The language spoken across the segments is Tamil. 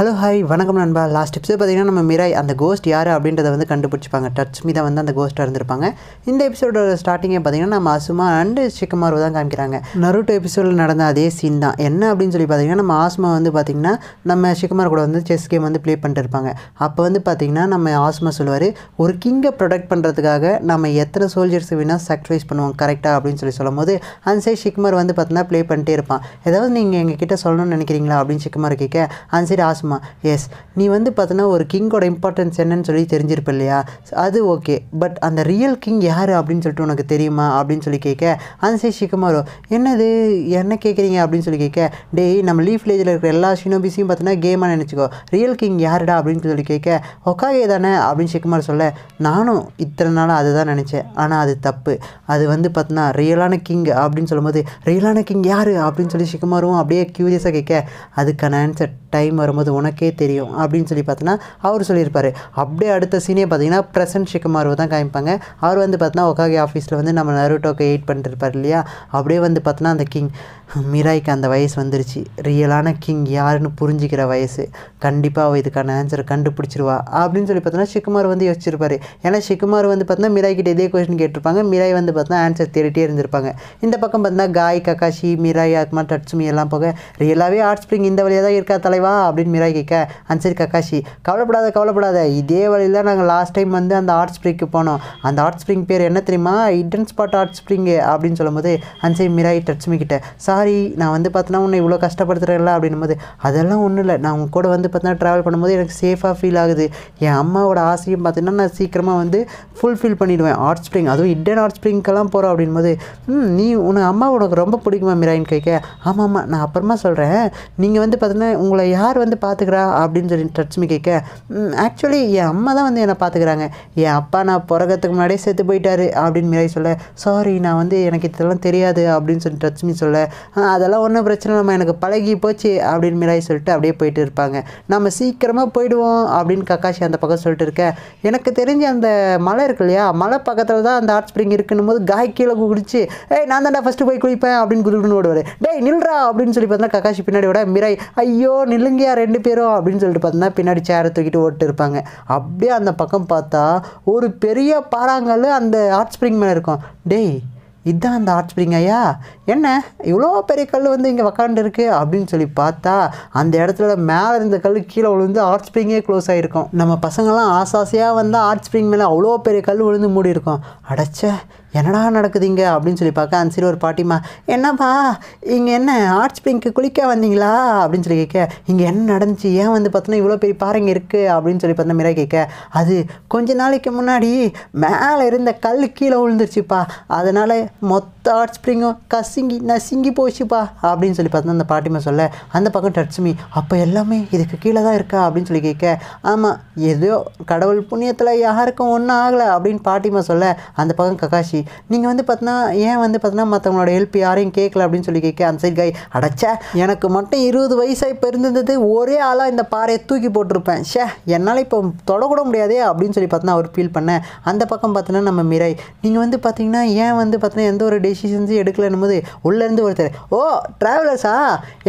ஹலோ ஹாய் வணக்கம் நண்பா லாஸ்ட் எபிசோட் பார்த்திங்கன்னா நம்ம மிராய் அந்த கோஸ்ட் யார் அப்படின்றத வந்து கண்டுபிடிச்சிப்பாங்க டச் மீதை வந்து அந்த கோஸ்ட்டாக இருந்திருப்பாங்க இந்த எபிசோடோட ஸ்டார்டிங்கே பார்த்திங்கன்னா நம்ம அசுமா அண்டு சிக்கமாரு தான் காமிக்கிறாங்க நருட்டோ எபிசோடில் நடந்த அதே சீன் தான் என்ன அப்படின்னு சொல்லி பார்த்திங்கன்னா நம்ம ஆஸ்மா வந்து பார்த்திங்கன்னா நம்ம சிக்கமார் கூட வந்து செஸ் கேம் வந்து ப்ளே பண்ணிட்டு இருப்பாங்க அப்போ வந்து பார்த்திங்கன்னா நம்ம ஆஸ்மா சொல்லுவார் ஒரு கிங்கை ப்ரொடெக்ட் பண்ணுறதுக்காக நம்ம எத்தனை சோல்ஜர்ஸ் வேணால் சாக்ரிஃபைஸ் பண்ணுவோம் கரெக்டாக அப்படின்னு சொல்லி சொல்லும் அந்த சைட் சிக்குமார் வந்து பார்த்தீங்கன்னா ப்ளே பண்ணிட்டே இருப்பான் ஏதாவது நீங்கள் எங்ககிட்ட சொல்லணும்னு நினைக்கிறீங்களா அப்படின்னு சிக்குமார் கேட்க அந்த சைடு ஆஸ்மா ஆத்மா எஸ் நீ வந்து பார்த்தோன்னா ஒரு கிங்கோட இம்பார்ட்டன்ஸ் என்னன்னு சொல்லி தெரிஞ்சிருப்ப இல்லையா அது ஓகே பட் அந்த ரியல் கிங் யார் அப்படின்னு சொல்லிட்டு உனக்கு தெரியுமா அப்படின்னு சொல்லி கேட்க அந்த சைட் ஷிக்குமாரோ என்னது என்ன கேட்குறீங்க அப்படின்னு சொல்லி கேட்க டேய் நம்ம லீஃப் லேஜில் இருக்கிற எல்லா ஷினோபிஸையும் பார்த்தீங்கன்னா கேமாக நினச்சிக்கோ ரியல் கிங் யாருடா அப்படின்னு சொல்லி கேட்க ஒக்காகே தானே அப்படின்னு ஷிக்குமார் சொல்ல நானும் இத்தனை நாளாக அதுதான் நினச்சேன் ஆனால் அது தப்பு அது வந்து பார்த்தீங்கன்னா ரியலான கிங் அப்படின்னு சொல்லும்போது ரியலான கிங் யார் அப்படின்னு சொல்லி ஷிக்குமாரும் அப்படியே க்யூரியஸாக கேட்க அதுக்கான ஆன்சர் டைம் வரும்போது உனக்கே தெரியும் அப்படின்னு சொல்லி பார்த்தோன்னா அவர் சொல்லியிருப்பார் அப்படியே அடுத்த சீனே பார்த்தீங்கன்னா பிரசன்ட் ஷிக்குமார்வை தான் காமிப்பாங்க அவர் வந்து பார்த்தீங்கன்னா ஒகாகி ஆஃபீஸில் வந்து நம்ம நருட்டோக்கு எயிட் பண்ணிருப்பார் இல்லையா அப்படியே வந்து பார்த்தோன்னா அந்த கிங் மிராய்க்கு அந்த வயசு வந்துருச்சு ரியலான கிங் யாருன்னு புரிஞ்சிக்கிற வயசு கண்டிப்பாக அவள் இதுக்கான ஆன்சரை கண்டுபிடிச்சிருவா அப்படின்னு சொல்லி பார்த்தோன்னா சிக்குமார் வந்து யோசிச்சிருப்பாரு ஏன்னா சிக்குமார் வந்து பார்த்தோன்னா மிராய்கிட்ட இதே கொஸ்டின் கேட்டிருப்பாங்க மிராய் வந்து பார்த்தா ஆன்சர் தேடிட்டே இருந்திருப்பாங்க இந்த பக்கம் பார்த்தா காய் கக்காஷி மிராய் அதுக்குமா டட்சுமி எல்லாம் போக ரியலாகவே ஆர்ட் ஸ்ப்ரிங் இந்த வழியாக தான் இருக்கா தலைவா அப்படின்னு மிராய் கேட்க ஆன்சர் கக்காஷி கவலைப்படாத கவலைப்படாத இதே வழியில் தான் நாங்கள் லாஸ்ட் டைம் வந்து அந்த ஆர்ட் ஸ்பிரிங்க்கு போனோம் அந்த ஆர்ட் ஸ்ப்ரிங் பேர் என்ன தெரியுமா இடன் ஸ்பாட் ஆர்ட் ஸ்ப்ரிங்கு அப்படின்னு சொல்லும்போது அன்சை மிராய் டட்சுமி கிட்ட சார் சாரி நான் வந்து பார்த்தினா உன்னை இவ்வளோ கஷ்டப்படுத்துகிறேன்ல அப்படின்னும் போது அதெல்லாம் ஒன்றும் இல்லை நான் உங்கள் கூட வந்து பார்த்தினா ட்ராவல் பண்ணும்போது எனக்கு சேஃபாக ஃபீல் ஆகுது என் அம்மாவோட ஆசையும் பார்த்தீங்கன்னா நான் சீக்கிரமாக வந்து ஃபுல்ஃபில் பண்ணிவிடுவேன் ஆர்ட் ஸ்ப்ரிங் அதுவும் இட்டன் ஆர்ட் ஸ்ப்ரிங்க்கெல்லாம் போகிறோம் அப்படின்போது நீ உன் அம்மா உனக்கு ரொம்ப பிடிக்குமா மிராயின் கேட்க ஆமாம் ஆமாம் நான் அப்புறமா சொல்கிறேன் நீங்கள் வந்து பார்த்தீங்கன்னா உங்களை யார் வந்து பார்த்துக்கிறா அப்படின்னு சொல்லி டச்மி கேட்க ஆக்சுவலி என் அம்மா தான் வந்து என்னை பார்த்துக்கிறாங்க என் அப்பா நான் பிறக்கிறதுக்கு முன்னாடியே செத்து போயிட்டாரு அப்படின்னு மிராய் சொல்ல சாரி நான் வந்து எனக்கு இதெல்லாம் தெரியாது அப்படின்னு சொல்லி டச்மி சொல்ல அதெல்லாம் ஒன்றும் பிரச்சனை நம்ம எனக்கு பழகி போச்சு அப்படின்னு மிராய் சொல்லிட்டு அப்படியே போயிட்டு இருப்பாங்க நம்ம சீக்கிரமாக போயிடுவோம் அப்படின்னு கக்காஷி அந்த பக்கம் சொல்லிட்டு இருக்கேன் எனக்கு தெரிஞ்சு அந்த மலை இருக்கு இல்லையா மலை பக்கத்தில் தான் அந்த ஹாட் ஸ்ப்ரிங் இருக்குன்னு போது காய் கீழே குடிச்சு ஏய் நான் தான்டா ஃபஸ்ட்டு போய் குளிப்பேன் அப்படின்னு குதிக்குன்னு ஓடுவார் டேய் நில்றா அப்படின்னு சொல்லி பார்த்தா கக்காஷி பின்னாடி விட மிராய் ஐயோ நில்லுங்கயா ரெண்டு பேரும் அப்படின்னு சொல்லிட்டு பார்த்தோம்னா பின்னாடி சேரை தூக்கிட்டு ஓட்டு இருப்பாங்க அப்படியே அந்த பக்கம் பார்த்தா ஒரு பெரிய பாறாங்கல் அந்த ஹாட் ஸ்ப்ரிங் மேலே இருக்கும் டேய் இதுதான் அந்த ஆர்ச் ஸ்ப்ரிங் ஐயா என்ன இவ்வளோ பெரிய கல் வந்து இங்கே உக்காண்டுருக்கு அப்படின்னு சொல்லி பார்த்தா அந்த இடத்துல மேலே இருந்த கல் கீழே விழுந்து ஆர்ச் ஸ்ப்ரிங்கே க்ளோஸ் ஆகிருக்கும் நம்ம பசங்கள்லாம் ஆசாசையாக வந்து ஆர்ச் ஸ்ப்ரிங் மேலே அவ்வளோ பெரிய கல் விழுந்து மூடி இருக்கோம் அடைச்ச என்னடா நடக்குதுங்க அப்படின்னு சொல்லி பார்க்க அந்த சரி ஒரு பாட்டிமா என்னப்பா இங்கே என்ன ஆர்ட்ஸ் பிங்க்கு குளிக்க வந்தீங்களா அப்படின்னு சொல்லி கேட்க இங்கே என்ன நடந்துச்சு ஏன் வந்து பார்த்தோன்னா இவ்வளோ பெரிய பாருங்க இருக்குது அப்படின்னு சொல்லி பார்த்தா மீரா கேட்க அது கொஞ்ச நாளைக்கு முன்னாடி மேலே இருந்த கல் கீழே விழுந்துருச்சுப்பா அதனால் மொத்த ஹாட் ஸ்ப்ரிங்கும் கசிங்கி நசிங்கி போச்சுப்பா அப்படின்னு சொல்லி பார்த்தோன்னா அந்த பாட்டிமா சொல்ல அந்த பக்கம் டட்சுமி அப்போ எல்லாமே இதுக்கு கீழே தான் இருக்கா அப்படின்னு சொல்லி கேட்க ஆமாம் ஏதோ கடவுள் புண்ணியத்தில் யாருக்கும் ஒன்றும் ஆகலை அப்படின்னு பாட்டிமா சொல்ல அந்த பக்கம் ககாஷி நீங்கள் வந்து பார்த்தீங்கன்னா ஏன் வந்து பார்த்தீங்கன்னா மற்றவங்களோட ஹெல்ப் யாரையும் கேட்கல அப்படின்னு சொல்லி கேட்க அந்த சைட் காய் அடைச்சா எனக்கு மட்டும் இருபது வயசாக இப்போ இருந்தது ஒரே ஆளாக இந்த பாறையை தூக்கி போட்டிருப்பேன் ஷே என்னால் இப்போ தொடக்கூட முடியாதே அப்படின்னு சொல்லி பார்த்தீங்கன்னா அவர் ஃபீல் பண்ணேன் அந்த பக்கம் பார்த்தீங்கன்னா நம்ம மிரை நீங்கள் வந்து பார்த்தீங்கன்னா ஏன் வந்து பார்த்தீங்கன்னா எந்த ஒரு டெசிஷன்ஸும் எடுக்கலன்னு போது உள்ளேருந்து ஒருத்தர் ஓ ட்ராவலர்ஸா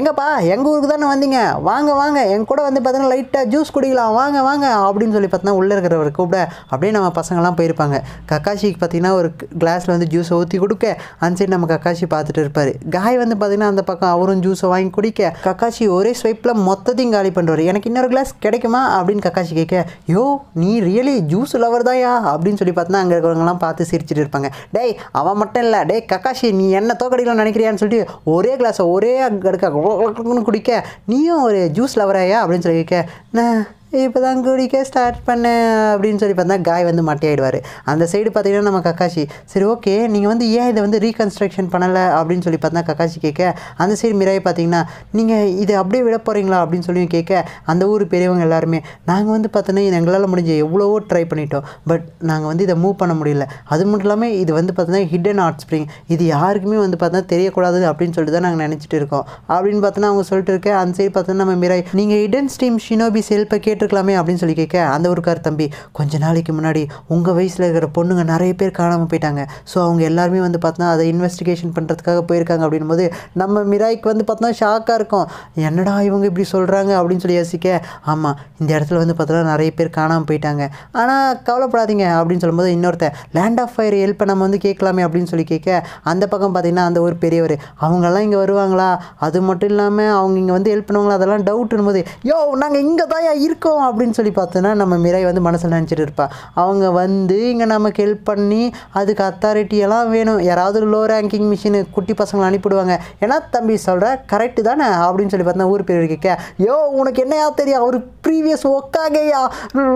எங்கப்பா எங்கள் ஊருக்கு தானே வந்தீங்க வாங்க வாங்க என் கூட வந்து பார்த்தீங்கன்னா லைட்டாக ஜூஸ் குடிக்கலாம் வாங்க வாங்க அப்படின்னு சொல்லி பார்த்தீங்கன்னா உள்ளே இருக்கிறவர் கூப்பிட அப்படியே நம்ம பசங்கள்லாம் போயிருப்பாங்க கக்காஷிக்கு பார்த்தீங்கன்னா ஒரு கிளாஸில் வந்து ஜூஸை ஊற்றி கொடுக்க அந்த சைடு நம்ம கக்காஷி பார்த்துட்டு இருப்பார் காய் வந்து பார்த்திங்கன்னா அந்த பக்கம் அவரும் ஜூஸை வாங்கி குடிக்க கக்காஷி ஒரே ஸ்வைப்பில் மொத்தத்தையும் காலி பண்ணுறாரு எனக்கு இன்னொரு கிளாஸ் கிடைக்குமா அப்படின்னு கக்காஷி கேட்க யோ நீ ரியலி ஜூஸ் லவர் தாயா அப்படின்னு சொல்லி பார்த்தா அங்கே இருக்கிறவங்களாம் பார்த்து சிரிச்சிட்டு இருப்பாங்க டேய் அவன் மட்டும் இல்லை டேய் கக்காஷி நீ என்ன தோக்கடிக்கலாம்னு நினைக்கிறியான்னு சொல்லிட்டு ஒரே கிளாஸை ஒரே அங்கே இருக்க குடிக்க நீயும் ஒரு ஜூஸ் லவராயா அப்படின்னு சொல்லி கேட்க நான் இப்போ தான் குடிக்க ஸ்டார்ட் பண்ணேன் அப்படின்னு சொல்லி பார்த்தா காய் வந்து மட்டையாயிடுவார் அந்த சைடு பார்த்தீங்கன்னா நம்ம கக்காஷி சரி ஓகே நீங்கள் வந்து ஏன் இதை வந்து ரீகன்ஸ்ட்ரக்ஷன் பண்ணலை அப்படின்னு சொல்லி பார்த்தா கக்காஷி கேட்க அந்த சைடு மிராய் பார்த்தீங்கன்னா நீங்கள் இதை அப்படியே விட போகிறீங்களா அப்படின்னு சொல்லி கேட்க அந்த ஊர் பெரியவங்க எல்லாருமே நாங்கள் வந்து பார்த்தோன்னா எங்களால் முடிஞ்ச எவ்வளவோ ட்ரை பண்ணிட்டோம் பட் நாங்கள் வந்து இதை மூவ் பண்ண முடியல அது மட்டும் இல்லாமல் இது வந்து பார்த்தீங்கன்னா ஹிடன் ஆர்ட் ஸ்ப்ரிங் இது யாருக்குமே வந்து பார்த்தா தெரியக்கூடாது அப்படின்னு சொல்லிட்டு தான் நாங்கள் நினச்சிட்டு இருக்கோம் அப்படின்னு பார்த்தோன்னா அவங்க சொல்லிட்டு இருக்க அந்த சைடு பார்த்தோன்னா நம்ம மிராய் நீங்கள் ஹிடன் ஸ்டீம் ஷினோபி செல்பை கேட்டு கேட்டிருக்கலாமே அப்படின்னு சொல்லி கேட்க அந்த ஊருக்கார் தம்பி கொஞ்ச நாளைக்கு முன்னாடி உங்கள் வயசில் இருக்கிற பொண்ணுங்க நிறைய பேர் காணாமல் போயிட்டாங்க ஸோ அவங்க எல்லாருமே வந்து பார்த்தோன்னா அதை இன்வெஸ்டிகேஷன் பண்ணுறதுக்காக போயிருக்காங்க அப்படின்போது போது நம்ம மிராய்க்கு வந்து பார்த்தோன்னா ஷாக்காக இருக்கும் என்னடா இவங்க இப்படி சொல்கிறாங்க அப்படின்னு சொல்லி யோசிக்க ஆமாம் இந்த இடத்துல வந்து பார்த்தோன்னா நிறைய பேர் காணாமல் போயிட்டாங்க ஆனால் கவலைப்படாதீங்க அப்படின்னு சொல்லும்போது இன்னொருத்தன் லேண்ட் ஆஃப் ஃபயர் ஹெல்ப் நம்ம வந்து கேட்கலாமே அப்படின்னு சொல்லி கேட்க அந்த பக்கம் பார்த்திங்கன்னா அந்த ஒரு பெரியவர் அவங்கெல்லாம் இங்கே வருவாங்களா அது மட்டும் இல்லாமல் அவங்க இங்கே வந்து ஹெல்ப் பண்ணுவாங்களா அதெல்லாம் டவுட்னும் போது யோ நாங்கள் இங்கே தான் இருக்கோம் இருக்கும் அப்படின்னு சொல்லி பார்த்தோன்னா நம்ம மிரை வந்து மனசில் நினச்சிட்டு இருப்பாள் அவங்க வந்து இங்கே நமக்கு ஹெல்ப் பண்ணி அதுக்கு எல்லாம் வேணும் யாராவது லோ ரேங்கிங் மிஷினு குட்டி பசங்களை அனுப்பிவிடுவாங்க ஏன்னா தம்பி சொல்கிற கரெக்டு தானே அப்படின்னு சொல்லி பார்த்தா ஊர் பேர் கேட்க யோ உனக்கு என்னையா தெரியும் அவர் ப்ரீவியஸ் ஒக்காகையா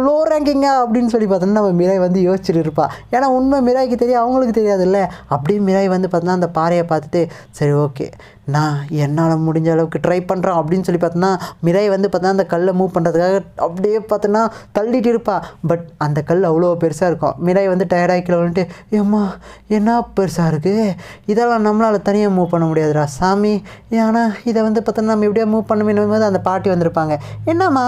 லோ ரேங்கிங்கா அப்படின்னு சொல்லி பார்த்தோன்னா நம்ம மிரை வந்து யோசிச்சுட்டு இருப்பா ஏன்னா உண்மை மிராய்க்கு தெரியும் அவங்களுக்கு தெரியாதுல்ல அப்படியே மிராய் வந்து பார்த்தோன்னா அந்த பாறையை பார்த்துட்டு சரி ஓகே நான் என்னால் முடிஞ்ச அளவுக்கு ட்ரை பண்ணுறோம் அப்படின்னு சொல்லி பார்த்தோன்னா மிரை வந்து பார்த்தா அந்த கல்லை மூவ் பண்ணுறதுக்காக அப்படியே பார்த்தோன்னா தள்ளிட்டு இருப்பா பட் அந்த கல் அவ்வளோ பெருசாக இருக்கும் மிரை வந்து டயர்டாகி வந்துட்டு ஏம்மா என்ன பெருசாக இருக்குது இதெல்லாம் நம்மளால் தனியாக மூவ் பண்ண முடியாதுடா சாமி ஏன்னா இதை வந்து பார்த்தோன்னா நம்ம எப்படியா மூவ் பண்ண போது அந்த பாட்டி வந்திருப்பாங்க என்னம்மா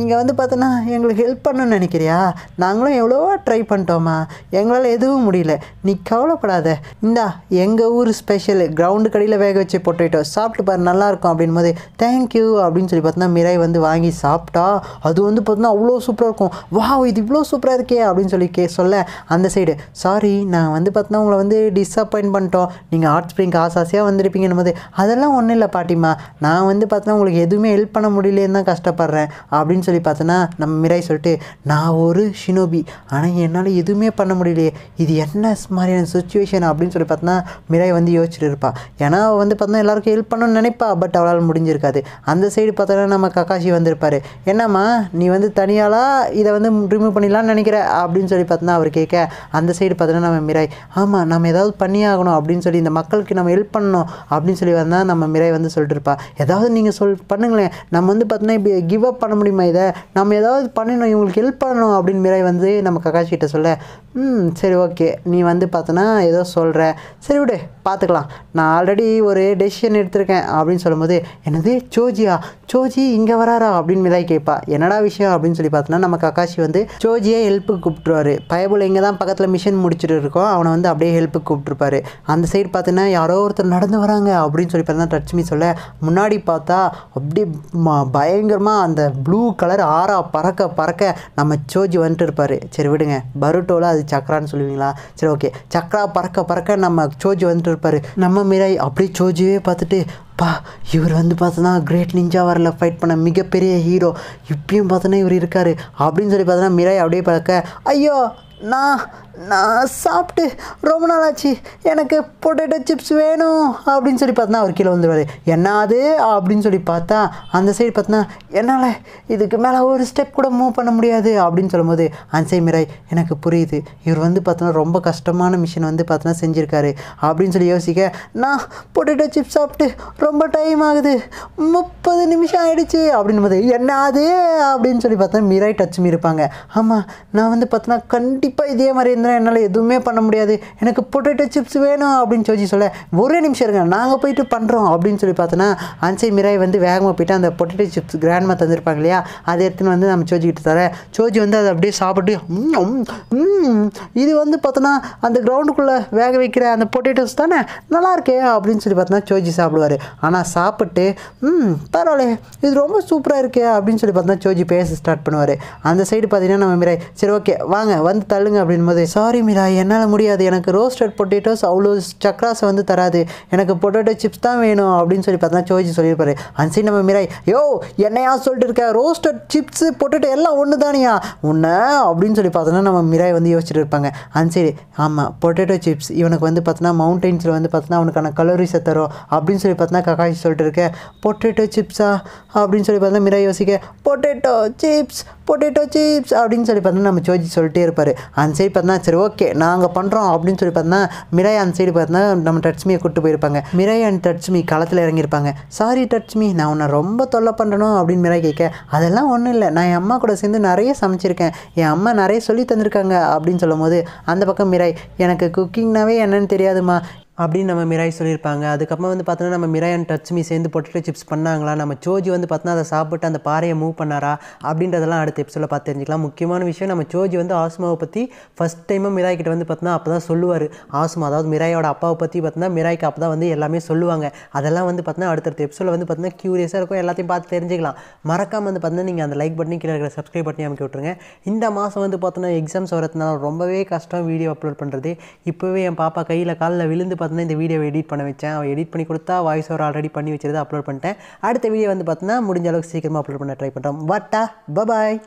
இங்கே வந்து பார்த்தோன்னா எங்களுக்கு ஹெல்ப் பண்ணணும்னு நினைக்கிறியா நாங்களும் எவ்வளோவா ட்ரை பண்ணிட்டோம்மா எங்களால் எதுவும் முடியல நீ கவலைப்படாத இந்தா எங்கள் ஊர் ஸ்பெஷல் கிரவுண்டு கடையில் வேக வச்சு போட்டு பொட்டேட்டோ சாப்பிட்டு பாரு இருக்கும் அப்படின் போது தேங்க்யூ அப்படின்னு சொல்லி பார்த்தோன்னா மிராய் வந்து வாங்கி சாப்பிட்டா அது வந்து பார்த்தோன்னா அவ்வளோ சூப்பராக இருக்கும் வா இது இவ்வளோ சூப்பராக இருக்கே அப்படின்னு சொல்லி கே சொல்ல அந்த சைடு சாரி நான் வந்து பார்த்தோன்னா உங்களை வந்து டிஸப்பாயின்ட் பண்ணிட்டோம் நீங்கள் ஹாட் ஸ்ப்ரிங்க்கு ஆசாசியாக வந்திருப்பீங்கன்னு போது அதெல்லாம் ஒன்றும் இல்லை பாட்டிமா நான் வந்து பார்த்தோன்னா உங்களுக்கு எதுவுமே ஹெல்ப் பண்ண முடியலேன்னு தான் கஷ்டப்படுறேன் அப்படின்னு சொல்லி பார்த்தோன்னா நம்ம மிராய் சொல்லிட்டு நான் ஒரு ஷினோபி ஆனால் என்னால் எதுவுமே பண்ண முடியலையே இது என்ன மாதிரியான சுச்சுவேஷன் அப்படின்னு சொல்லி பார்த்தோன்னா மிராய் வந்து யோசிச்சுட்டு இருப்பாள் ஏன்னா வந்து பார்த்தோன்னா தான் எல்லாருக்கும் ஹெல்ப் பண்ணணும்னு நினைப்பா பட் அவளால் முடிஞ்சிருக்காது அந்த சைடு பார்த்தோன்னா நம்ம கக்காஷி வந்திருப்பார் என்னம்மா நீ வந்து தனியாலாம் இதை வந்து ரிமூவ் பண்ணிடலாம்னு நினைக்கிற அப்படின்னு சொல்லி பார்த்தோன்னா அவர் கேட்க அந்த சைடு பார்த்தோன்னா நம்ம மிராய் ஆமாம் நம்ம ஏதாவது பண்ணியே ஆகணும் அப்படின்னு சொல்லி இந்த மக்களுக்கு நம்ம ஹெல்ப் பண்ணணும் அப்படின்னு சொல்லி வந்தால் நம்ம மிராய் வந்து சொல்லிட்டு இருப்பா ஏதாவது நீங்கள் சொல் பண்ணுங்களேன் நம்ம வந்து பார்த்தோன்னா இப்போ கிவ் அப் பண்ண முடியுமா இதை நம்ம ஏதாவது பண்ணணும் இவங்களுக்கு ஹெல்ப் பண்ணணும் அப்படின்னு மிராய் வந்து நம்ம கக்காஷி கிட்ட சொல்ல ம் சரி ஓகே நீ வந்து பார்த்தோன்னா ஏதோ சொல்கிற சரி விடு பார்த்துக்கலாம் நான் ஆல்ரெடி ஒரு டே டெசிஷன் எடுத்திருக்கேன் அப்படின்னு சொல்லும்போது என்னது சோஜியா சோஜி இங்கே வராரா அப்படின்னு மிதாய் கேட்பா என்னடா விஷயம் அப்படின்னு சொல்லி பார்த்தோன்னா நம்ம கக்காஷி வந்து சோஜியை ஹெல்ப்புக்கு கூப்பிட்டுருவாரு பயபுல இங்கே தான் பக்கத்தில் மிஷின் முடிச்சுட்டு இருக்கோம் அவனை வந்து அப்படியே ஹெல்ப்புக்கு கூப்பிட்டுருப்பாரு அந்த சைடு பார்த்தீங்கன்னா யாரோ ஒருத்தர் நடந்து வராங்க அப்படின்னு சொல்லி பார்த்தீங்கன்னா லட்சுமி சொல்ல முன்னாடி பார்த்தா அப்படியே பயங்கரமாக அந்த ப்ளூ கலர் ஆறா பறக்க பறக்க நம்ம சோஜி வந்துட்டு இருப்பார் சரி விடுங்க பருட்டோவில் அது சக்ரான்னு சொல்லுவீங்களா சரி ஓகே சக்ரா பறக்க பறக்க நம்ம சோஜி வந்துட்டு இருப்பார் நம்ம மிராய் அப்படியே சோஜி வீடியோவே பார்த்துட்டு பா இவர் வந்து பார்த்தோன்னா கிரேட் நிஞ்சா வரல ஃபைட் பண்ண மிகப்பெரிய ஹீரோ இப்பயும் பார்த்தோன்னா இவர் இருக்கார் அப்படின்னு சொல்லி பார்த்தோன்னா மிராய் அப்படியே பார்க்க ஐயோ நான் நான் சாப்பிட்டு ரொம்ப நாள் ஆச்சு எனக்கு பொட்டேட்டோ சிப்ஸ் வேணும் அப்படின்னு சொல்லி பார்த்தா அவர் கீழே வந்துடுவார் என்ன அது அப்படின்னு சொல்லி பார்த்தா அந்த சைடு பார்த்தா என்னால் இதுக்கு மேலே ஒரு ஸ்டெப் கூட மூவ் பண்ண முடியாது அப்படின்னு சொல்லும்போது அன்சை மிராய் எனக்கு புரியுது இவர் வந்து பார்த்தோன்னா ரொம்ப கஷ்டமான மிஷின் வந்து பார்த்தோன்னா செஞ்சுருக்காரு அப்படின்னு சொல்லி யோசிக்க நான் பொட்டேட்டோ சிப்ஸ் சாப்பிட்டு ரொம்ப டைம் ஆகுது முப்பது நிமிஷம் ஆகிடுச்சு அப்படின்னு போது என்ன அது அப்படின்னு சொல்லி பார்த்தா மிராய் டச் இருப்பாங்க ஆமாம் நான் வந்து பார்த்தோன்னா கண்டிப்பாக இதே மாதிரி இருந்தேன் என்னால் எதுவுமே பண்ண முடியாது எனக்கு பொட்டேட்டோ சிப்ஸ் வேணும் அப்படின்னு சொல்லி சொல்ல ஒரே நிமிஷம் இருங்க நாங்கள் போயிட்டு பண்ணுறோம் அப்படின்னு சொல்லி பார்த்தோன்னா அன்சை மிராய் வந்து வேகமாக போயிட்டு அந்த பொட்டேட்டோ சிப்ஸ் கிராண்ட்மா தந்திருப்பாங்க இல்லையா அதை எடுத்துன்னு வந்து நம்ம சோஜிக்கிட்டு தர சோஜி வந்து அதை அப்படியே சாப்பிட்டு இது வந்து பார்த்தோன்னா அந்த கிரவுண்டுக்குள்ளே வேக வைக்கிற அந்த பொட்டேட்டோஸ் தானே நல்லா இருக்கே அப்படின்னு சொல்லி பார்த்தோன்னா சோஜி சாப்பிடுவார் ஆனால் சாப்பிட்டு ம் பரவாயில்ல இது ரொம்ப சூப்பராக இருக்கே அப்படின்னு சொல்லி பார்த்தோன்னா சோஜி பேச ஸ்டார்ட் பண்ணுவார் அந்த சைடு பார்த்தீங்கன்னா நம்ம மிராய் சரி ஓகே வாங்க வந்து தள்ளுங்க அப்படின் போது சாரி மீரா என்னால் முடியாது எனக்கு ரோஸ்டட் பொட்டேட்டோஸ் அவ்வளோ சக்ராஸை வந்து தராது எனக்கு பொட்டேட்டோ சிப்ஸ் தான் வேணும் அப்படின்னு சொல்லி பார்த்தா சோஜி சொல்லியிருப்பாரு அன்சி நம்ம மீராய் யோ என்னையா சொல்லிட்டு இருக்க ரோஸ்டட் சிப்ஸு பொட்டேட்டோ எல்லாம் ஒன்று தானியா உன்னை அப்படின்னு சொல்லி பார்த்தோன்னா நம்ம மிராய் வந்து யோசிச்சுட்டு இருப்பாங்க அன்சி ஆமாம் பொட்டேட்டோ சிப்ஸ் இவனுக்கு வந்து பார்த்தோன்னா மவுண்டெயின்ஸில் வந்து பார்த்தோன்னா அவனுக்கான கலோரிஸை தரும் அப்படின்னு சொல்லி பார்த்தோன்னா கக்காய் சொல்லிட்டு இருக்க பொட்டேட்டோ சிப்ஸா அப்படின்னு சொல்லி பார்த்தா மிராய் யோசிக்க பொட்டேட்டோ சிப்ஸ் பொட்டேட்டோ சிப்ஸ் அப்படின்னு சொல்லி பார்த்தோன்னா நம்ம சோஜி சொல்லிட்டே இருப்பார் அந்த சைடு பார்த்தா சரி ஓகே நாங்கள் பண்ணுறோம் அப்படின்னு சொல்லி பார்த்தோன்னா மிராய் அந்த சைடு பார்த்தோன்னா நம்ம டச்மியை கூப்பிட்டு போயிருப்பாங்க மிராய் அண்ட் டட்ச்மி களத்தில் இறங்கியிருப்பாங்க சாரி டச்மி நான் உன்னை ரொம்ப தொல்லை பண்ணணும் அப்படின்னு மிராய் கேட்க அதெல்லாம் ஒன்றும் இல்லை நான் என் அம்மா கூட சேர்ந்து நிறைய சமைச்சிருக்கேன் என் அம்மா நிறைய சொல்லி தந்திருக்காங்க அப்படின்னு சொல்லும் போது அந்த பக்கம் மிராய் எனக்கு குக்கிங்னாவே என்னன்னு தெரியாதுமா அப்படின்னு நம்ம மிராய் சொல்லியிருப்பாங்க அதுக்கப்புறம் வந்து பார்த்தோன்னா நம்ம மிராய் அண்ட் டச் மீ சேர்ந்து போட்டுட்டு சிப்ஸ் பண்ணாங்களா நம்ம சோஜி வந்து பார்த்தோன்னா அதை சாப்பிட்டு அந்த பாறையை மூவ் பண்ணாரா அப்படின்றதெல்லாம் அடுத்த எபிசோட பார்த்து தெரிஞ்சுக்கலாம் முக்கியமான விஷயம் நம்ம சோஜி வந்து ஆஸ்மாவை பற்றி ஃபஸ்ட் டைமும் மிராய் கிட்ட வந்து பார்த்தோன்னா அப்போ தான் சொல்லுவார் ஆஸ்மா அதாவது மிராயோட அப்பாவை பற்றி பார்த்தோன்னா மிராய்க்கு அப்போ தான் வந்து எல்லாமே சொல்லுவாங்க அதெல்லாம் வந்து பார்த்தோன்னா அடுத்தடுத்த எபிசோட வந்து பார்த்தோன்னா க்யூரியஸாக இருக்கும் எல்லாத்தையும் பார்த்து தெரிஞ்சுக்கலாம் மறக்காமல் வந்து பார்த்தோன்னா நீங்கள் அந்த லைக் பண்ணி கீழே இருக்கிற சப்ஸ்கிரைப் பண்ணி அமைக்க விட்டுருங்க இந்த மாதம் வந்து பார்த்தோன்னா எக்ஸாம்ஸ் வரதுனால ரொம்பவே கஷ்டம் வீடியோ அப்லோட் பண்ணுறது இப்போவே என் பாப்பா கையில் காலில் விழுந்து பார்த்தீங்கன்னா இந்த வீடியோவை எடிட் பண்ண வச்சேன் அவள் எடிட் பண்ணி கொடுத்தா வாய்ஸ் ஓவர் ஆல்ரெடி பண்ணி வச்சுருந்தா அப்லோட் பண்ணிட்டேன் அடுத்த வீடியோ வந்து பார்த்தீங்கன்னா முடிஞ்ச அளவுக்கு சீக்கிரமாக அப்லோட் பண்ண ட்ரை பண்ணுறோம் வாட்டா பபாய்